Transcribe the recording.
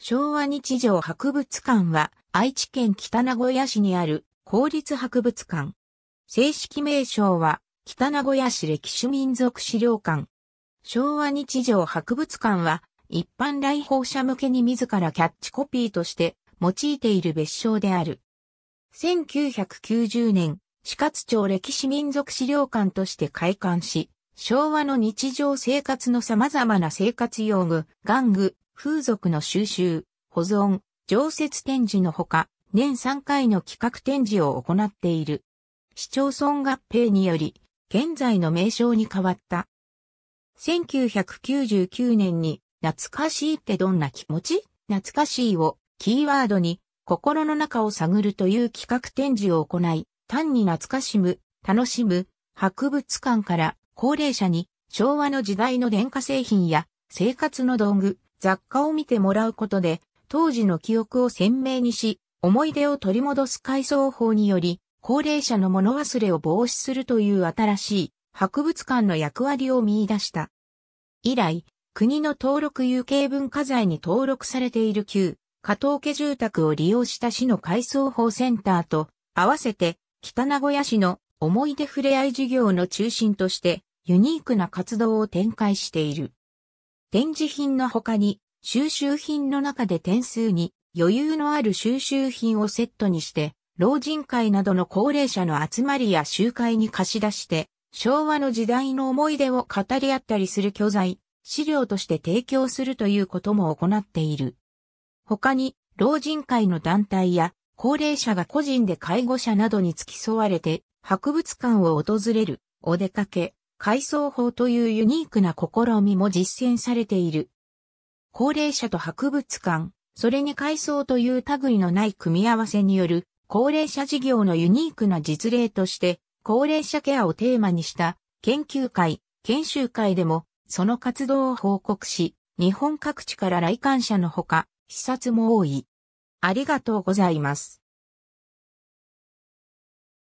昭和日常博物館は愛知県北名古屋市にある公立博物館。正式名称は北名古屋市歴史民族資料館。昭和日常博物館は一般来訪者向けに自らキャッチコピーとして用いている別称である。1990年、四月町歴史民族資料館として開館し、昭和の日常生活の様々な生活用具、玩具、風俗の収集、保存、常設展示のほか、年3回の企画展示を行っている。市町村合併により、現在の名称に変わった。1999年に、懐かしいってどんな気持ち懐かしいをキーワードに心の中を探るという企画展示を行い、単に懐かしむ、楽しむ、博物館から高齢者に昭和の時代の電化製品や生活の道具、雑貨を見てもらうことで、当時の記憶を鮮明にし、思い出を取り戻す改装法により、高齢者の物忘れを防止するという新しい博物館の役割を見出した。以来、国の登録有形文化財に登録されている旧、加藤家住宅を利用した市の改装法センターと、合わせて北名古屋市の思い出ふれあい事業の中心として、ユニークな活動を展開している。展示品の他に、収集品の中で点数に余裕のある収集品をセットにして、老人会などの高齢者の集まりや集会に貸し出して、昭和の時代の思い出を語り合ったりする教材、資料として提供するということも行っている。他に、老人会の団体や、高齢者が個人で介護者などに付き添われて、博物館を訪れる、お出かけ、改装法というユニークな試みも実践されている。高齢者と博物館、それに改装という類のない組み合わせによる高齢者事業のユニークな実例として、高齢者ケアをテーマにした研究会、研修会でもその活動を報告し、日本各地から来館者のほか、視察も多い。ありがとうございます。